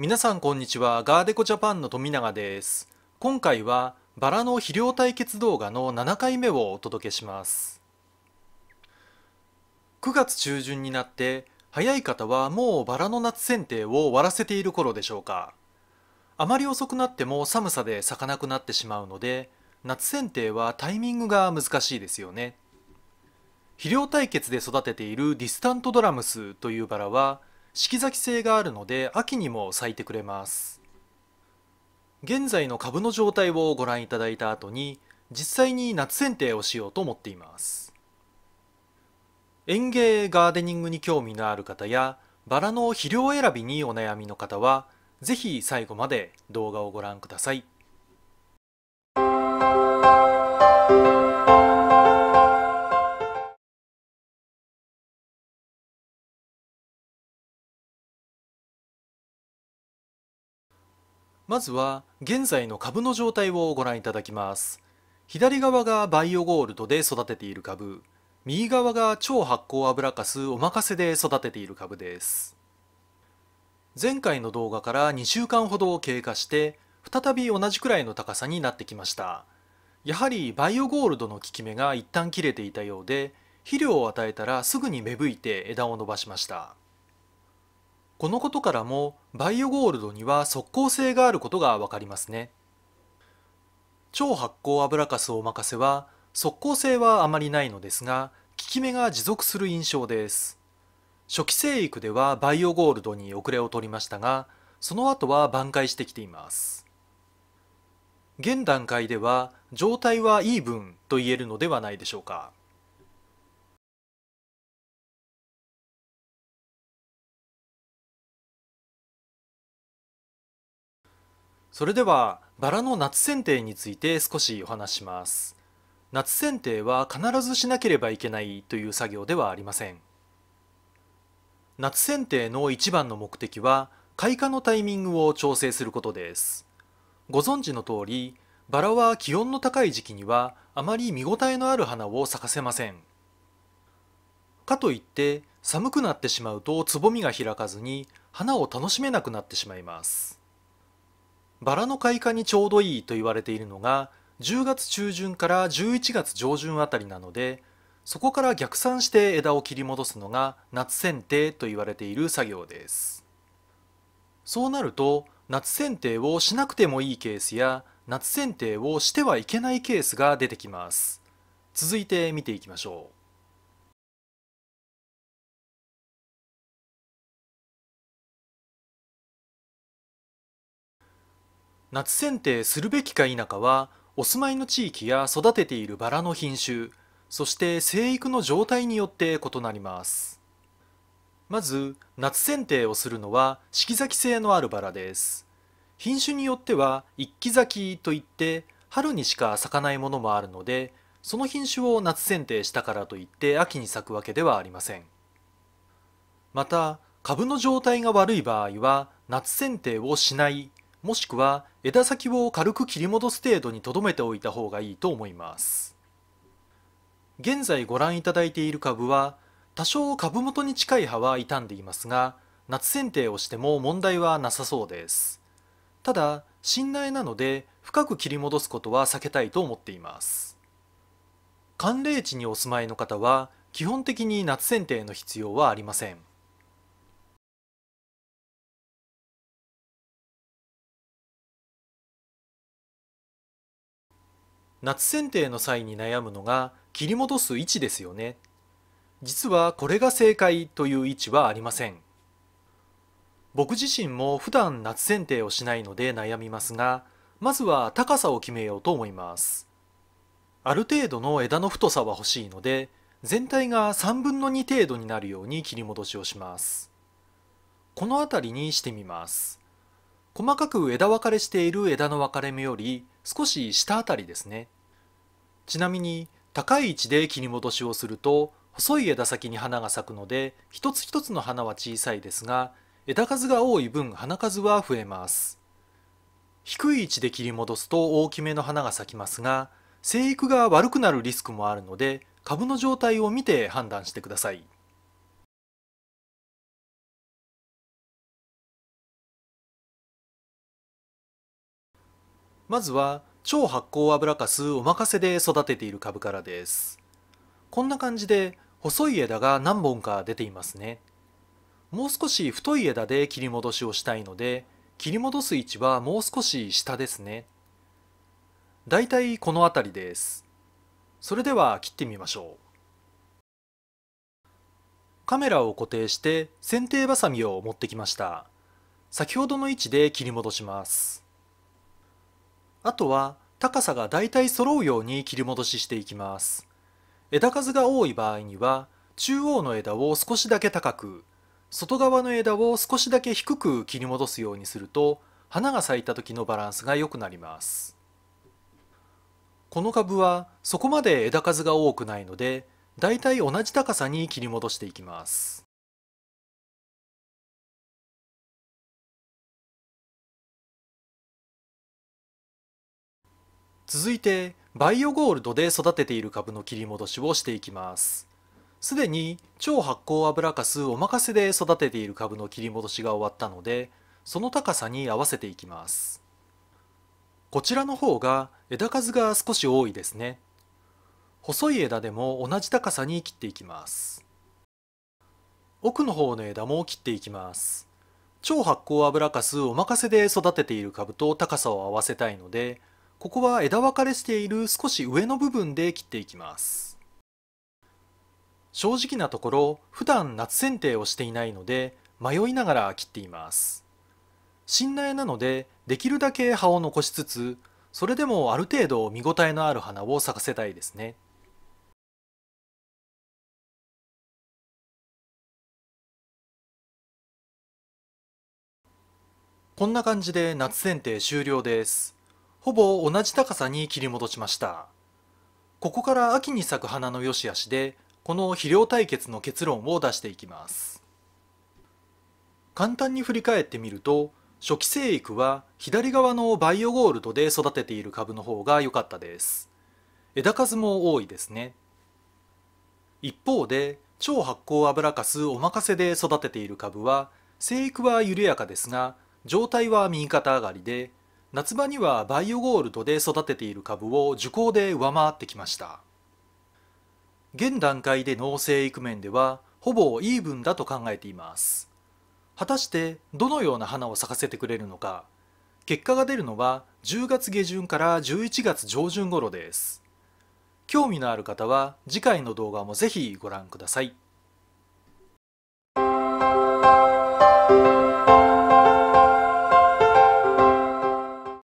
皆さんこんにちはガーデコジャパンの富永です今回はバラの肥料対決動画の7回目をお届けします9月中旬になって早い方はもうバラの夏剪定を終わらせている頃でしょうかあまり遅くなっても寒さで咲かなくなってしまうので夏剪定はタイミングが難しいですよね肥料対決で育てているディスタントドラムスというバラは四季咲き性があるので秋にも咲いてくれます現在の株の状態をご覧いただいた後に実際に夏剪定をしようと思っています園芸ガーデニングに興味のある方やバラの肥料選びにお悩みの方は是非最後まで動画をご覧ください。まずは現在の株の状態をご覧いただきます左側がバイオゴールドで育てている株右側が超発酵油かすおまかせで育てている株です前回の動画から2週間ほど経過して再び同じくらいの高さになってきましたやはりバイオゴールドの効き目が一旦切れていたようで肥料を与えたらすぐに芽吹いて枝を伸ばしましたこのことからもバイオゴールドには即効性があることがわかりますね超発酵油かすおまかせは即効性はあまりないのですが効き目が持続する印象です初期生育ではバイオゴールドに遅れを取りましたがその後は挽回してきています現段階では状態はいい分と言えるのではないでしょうかそれではバラの夏剪定について少しお話します夏剪定は必ずしなければいけないという作業ではありません夏剪定の一番の目的は開花のタイミングを調整することですご存知の通りバラは気温の高い時期にはあまり見応えのある花を咲かせませんかといって寒くなってしまうとつぼみが開かずに花を楽しめなくなってしまいますバラの開花にちょうどいいと言われているのが10月中旬から11月上旬あたりなのでそこから逆算して枝を切り戻すのが夏剪定と言われている作業ですそうなると夏剪定をしなくてもいいケースや夏剪定をしてはいけないケースが出てきます続いて見ていきましょう夏剪定するべきか否かはお住まいの地域や育てているバラの品種そして生育の状態によって異なりますまず夏剪定をするのは四季咲き性のあるバラです品種によっては一季咲きといって春にしか咲かないものもあるのでその品種を夏剪定したからといって秋に咲くわけではありませんまた株の状態が悪い場合は夏剪定をしないもしくは枝先を軽く切り戻す程度に留めておいた方がいいと思います現在ご覧いただいている株は多少株元に近い葉は傷んでいますが夏剪定をしても問題はなさそうですただ信頼なので深く切り戻すことは避けたいと思っています寒冷地にお住まいの方は基本的に夏剪定の必要はありません夏剪定の際に悩むのが切り戻す位置ですよね実はこれが正解という位置はありません僕自身も普段夏剪定をしないので悩みますがまずは高さを決めようと思いますある程度の枝の太さは欲しいので全体が3分の2程度になるように切り戻しをしますこの辺りにしてみます細かく枝分かれしている枝の分かれ目より少し下あたりですねちなみに高い位置で切り戻しをすると細い枝先に花が咲くので一つ一つの花は小さいですが枝数が多い分花数は増えます低い位置で切り戻すと大きめの花が咲きますが生育が悪くなるリスクもあるので株の状態を見て判断してください。まずは超発酵油かすお任せで育てている株からですこんな感じで細い枝が何本か出ていますねもう少し太い枝で切り戻しをしたいので切り戻す位置はもう少し下ですねだいたいこの辺りですそれでは切ってみましょうカメラを固定して剪定バサミを持ってきました先ほどの位置で切り戻しますあとは高さがだいたい揃うように切り戻ししていきます枝数が多い場合には中央の枝を少しだけ高く外側の枝を少しだけ低く切り戻すようにすると花が咲いた時のバランスが良くなりますこの株はそこまで枝数が多くないのでだいたい同じ高さに切り戻していきます続いてバイオゴールドで育てている株の切り戻しをしていきますすでに超発酵油かすお任せで育てている株の切り戻しが終わったのでその高さに合わせていきますこちらの方が枝数が少し多いですね細い枝でも同じ高さに切っていきます奥の方の枝も切っていきます超発酵油かすお任せで育てている株と高さを合わせたいのでここは枝分かれしている少し上の部分で切っていきます正直なところ普段夏剪定をしていないので迷いながら切っています新苗なのでできるだけ葉を残しつつそれでもある程度見応えのある花を咲かせたいですねこんな感じで夏剪定終了ですほぼ同じ高さに切り戻しましたここから秋に咲く花の良し悪しでこの肥料対決の結論を出していきます簡単に振り返ってみると初期生育は左側のバイオゴールドで育てている株の方が良かったです枝数も多いですね一方で超発酵油かすおまかせで育てている株は生育は緩やかですが状態は右肩上がりで夏場にはバイオゴールドで育てている株を受講で上回ってきました現段階で農政育面ではほぼイーブンだと考えています果たしてどのような花を咲かせてくれるのか結果が出るのは10月下旬から11月上旬頃です興味のある方は次回の動画もぜひご覧ください